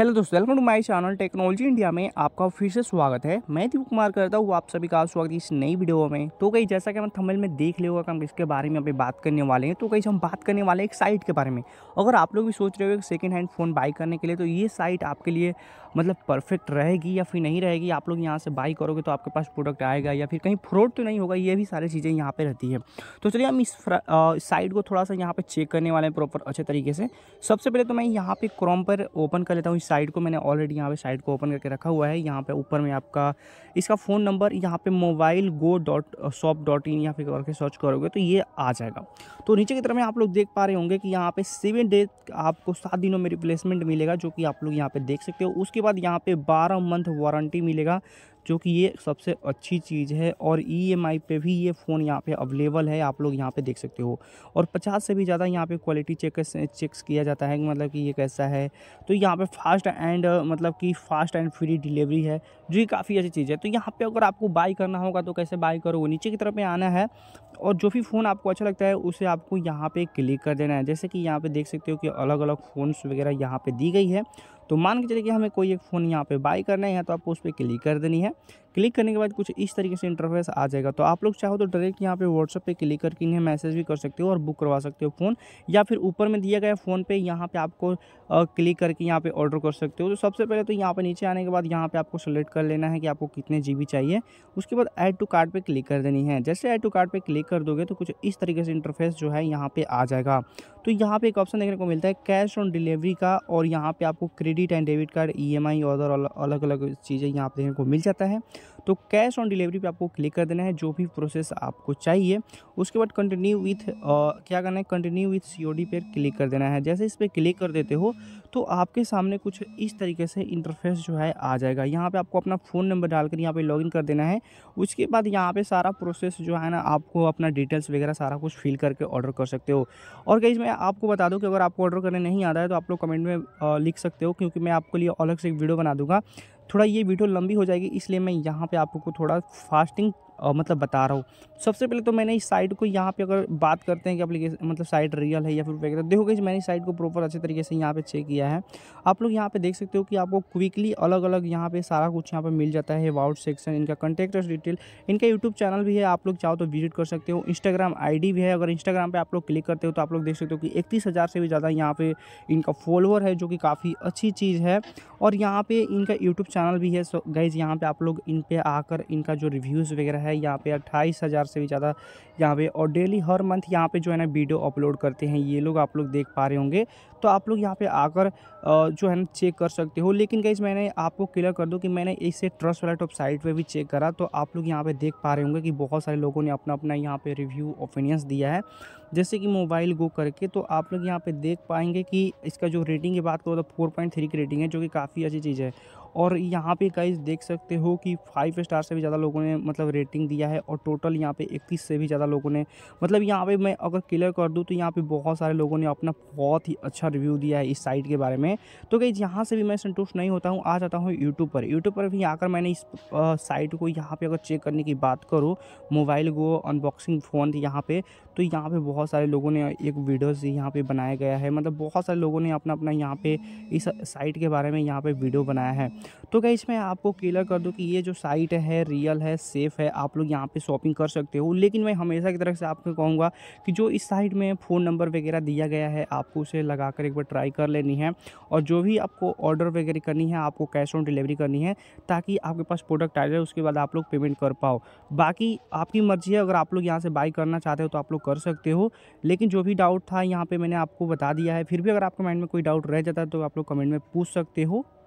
hello दोस्तों welcome to my channel technology India में आपका फिर से स्वागत है मैं दीप कुमार करता हूँ आप सभी का स्वागत इस नई वीडियो में तो कहीं जैसा कि हम थंबनेल में देख होगा कि हम इसके बारे में अभी बात करने वाले हैं तो कहीं हम बात करने वाले एक साइट के बारे में अगर आप लोग भी सोच रहे हो एक सेकेंड हैंड फ़ोन बाई करने के लिए तो ये साइट आपके लिए मतलब परफेक्ट रहेगी या फिर नहीं रहेगी आप लोग यहाँ से बाई करोगे तो आपके पास प्रोडक्ट आएगा या फिर कहीं फ्रॉड तो नहीं होगा ये भी सारी चीज़ें यहाँ पर रहती है तो चलिए हम इस साइट को थोड़ा सा यहाँ पर चेक करने वाले हैं प्रॉपर अच्छे तरीके से सबसे पहले तो मैं यहाँ पर क्रोम पर ओपन कर लेता हूँ इस साइड को मैंने ऑलरेडी यहाँ पे साइड को ओपन करके रखा हुआ है यहाँ पे ऊपर में आपका इसका फ़ोन नंबर यहाँ पे mobile go dot shop dot in या फिर करके सर्च करोगे तो ये आ जाएगा तो नीचे की तरफ में आप लोग देख पा रहे होंगे कि यहाँ पे सेवन डे आपको सात दिनों में रिप्लेसमेंट मिलेगा जो कि आप लोग यहाँ पर देख सकते हो उसके बाद यहाँ पर बारह मंथ वारंटी मिलेगा जो कि ये सबसे अच्छी चीज़ है और ई एम आई पे भी ये फ़ोन यहाँ पे अवेलेबल है आप लोग यहाँ पे देख सकते हो और 50 से भी ज़्यादा यहाँ पे क्वालिटी चेक चेक्स किया जाता है मतलब कि ये कैसा है तो यहाँ पे फास्ट एंड मतलब कि फास्ट एंड फ्री डिलीवरी है जो ये काफ़ी अच्छी चीज़ है तो यहाँ पर अगर आपको बाई करना होगा तो कैसे बाई करो नीचे की तरफ में आना है और जो भी फ़ोन आपको अच्छा लगता है उसे आपको यहाँ पर क्लिक कर देना है जैसे कि यहाँ पर देख सकते हो कि अलग अलग फ़ोन्स वगैरह यहाँ पर दी गई है तो मान के चलिए कि हमें कोई एक फ़ोन यहाँ पे बाई करना है तो आपको उस पर क्लिक कर देनी है क्लिक करने के बाद कुछ इस तरीके से इंटरफेस आ जाएगा तो आप लोग चाहो तो डायरेक्ट यहाँ पे व्हाट्सअप पे क्लिक करके इन्हें मैसेज भी कर सकते हो और बुक करवा सकते हो फ़ोन या फिर ऊपर में दिया गया फ़ोन पे यहाँ पे आपको क्लिक करके यहाँ पे ऑर्डर कर सकते हो तो सबसे पहले तो यहाँ पे नीचे आने के बाद यहाँ पर आपको सेलेक्ट कर लेना है कि आपको कितने जी चाहिए उसके बाद एड टू कार्ड पर क्लिक कर देनी है जैसे एड टू कार्ड पर क्लिक कर दोगे तो कुछ इस तरीके से इंटरफेस जो है यहाँ पर आ जाएगा तो यहाँ पर एक ऑप्शन देखने को मिलता है कैश ऑन डिलीवरी का और यहाँ पर आपको credit credit and debit card EMI और अलग अलग चीज़ें यहाँ पर देखने को मिल जाता है तो कैश ऑन डिलीवरी पे आपको क्लिक कर देना है जो भी प्रोसेस आपको चाहिए उसके बाद कंटिन्यू विथ क्या करना है कंटिन्यू विथ सी पर क्लिक कर देना है जैसे इस पर क्लिक कर देते हो तो आपके सामने कुछ इस तरीके से इंटरफेस जो है आ जाएगा यहाँ पे आपको अपना फ़ोन नंबर डालकर यहाँ पे लॉगिन कर देना है उसके बाद यहाँ पे सारा प्रोसेस जो है ना आपको अपना डिटेल्स वगैरह सारा कुछ फिल करके ऑर्डर कर सकते हो और कहीं मैं आपको बता दूँ कि अगर आपको ऑर्डर करने नहीं आता है तो आप लोग कमेंट में लिख सकते हो कि क्योंकि मैं आपके लिए अलग से एक वीडियो बना दूंगा थोड़ा ये वीडियो लंबी हो जाएगी इसलिए मैं यहाँ पे आपको थोड़ा फास्टिंग मतलब बता रहा हूँ सबसे पहले तो मैंने इस साइट को यहाँ पे अगर बात करते हैं कि अपलीकेशन मतलब साइट रियल है या फिर वगैरह तो देखोगे मैंने इस साइट को प्रॉपर अच्छे तरीके से यहाँ पे चेक किया है आप लोग यहाँ पे देख सकते हो कि आपको क्विकली अलग अलग यहाँ पे सारा कुछ यहाँ पे मिल जाता है वाउट सेक्शन इनका कंटेक्ट डिटेल इनका यूट्यूब चैनल भी है आप लोग चाहो तो विजिट कर सकते हो इंस्टाग्राम आई भी है अगर इंस्टाग्राम पर आप लोग क्लिक करते हो तो आप लोग देख सकते हो कि इकतीस से भी ज़्यादा यहाँ पर इनका फॉलोअर है जो कि काफ़ी अच्छी चीज़ है और यहाँ पर इनका यूट्यूब चैनल भी है गाइज यहाँ पर आप लोग इन पर आकर इनका जो रिव्यूज़ वगैरह है है यहाँ पे अट्ठाईस हज़ार से भी ज़्यादा यहाँ पे और डेली हर मंथ यहाँ पे जो है ना वीडियो अपलोड करते हैं ये लोग आप लोग देख पा रहे होंगे तो आप लोग यहाँ पे आकर जो है ना चेक कर सकते हो लेकिन कहीं मैंने आपको क्लियर कर दूँ कि मैंने इसे ट्रस्ट वाला टॉप साइट पर भी चेक करा तो आप लोग यहाँ पर देख पा रहे होंगे कि बहुत सारे लोगों ने अपना अपना यहाँ पर रिव्यू ओपिनियंस दिया है जैसे कि मोबाइल गो करके तो आप लोग यहाँ पर देख पाएंगे कि इसका जो रेटिंग की बात करो तो फोर की रेटिंग है जो कि काफ़ी अच्छी चीज़ है और यहाँ पे गाइज देख सकते हो कि फाइव स्टार से भी ज़्यादा लोगों ने मतलब रेटिंग दिया है और टोटल यहाँ पे इक्कीस से भी ज़्यादा लोगों ने मतलब यहाँ पे मैं अगर क्लियर कर दूँ तो यहाँ पे बहुत सारे लोगों ने अपना बहुत ही अच्छा रिव्यू दिया है इस साइट के बारे में तो गाइज यहाँ से भी मैं संतुष्ट नहीं होता हूँ आ जाता हूँ यूट्यूब पर यूट्यूब पर भी आकर मैंने इस साइट को यहाँ पर अगर चेक करने की बात करूँ मोबाइल गो अनबॉक्सिंग फ़ोन यहाँ पर तो यहाँ पर बहुत सारे लोगों ने एक वीडियोज़ यहाँ पर बनाया गया है मतलब बहुत सारे लोगों ने अपना अपना यहाँ पर इस साइट के बारे में यहाँ पर वीडियो बनाया है तो क्या इसमें आपको क्लियर कर दूँ कि ये जो साइट है रियल है सेफ़ है आप लोग यहाँ पे शॉपिंग कर सकते हो लेकिन मैं हमेशा की तरफ से आपको कहूँगा कि जो इस साइट में फ़ोन नंबर वगैरह दिया गया है आपको उसे लगा कर एक बार ट्राई कर लेनी है और जो भी आपको ऑर्डर वगैरह करनी है आपको कैश ऑन डिलीवरी करनी है ताकि आपके पास प्रोडक्ट आ जाए उसके बाद आप लोग पेमेंट कर पाओ बाकी आपकी मर्ज़ी है अगर आप लोग यहाँ से बाई करना चाहते हो तो आप लोग कर सकते हो लेकिन जो भी डाउट था यहाँ पर मैंने आपको बता दिया है फिर भी अगर आपके माइंड में कोई डाउट रह जाता है तो आप लोग कमेंट में पूछ सकते हो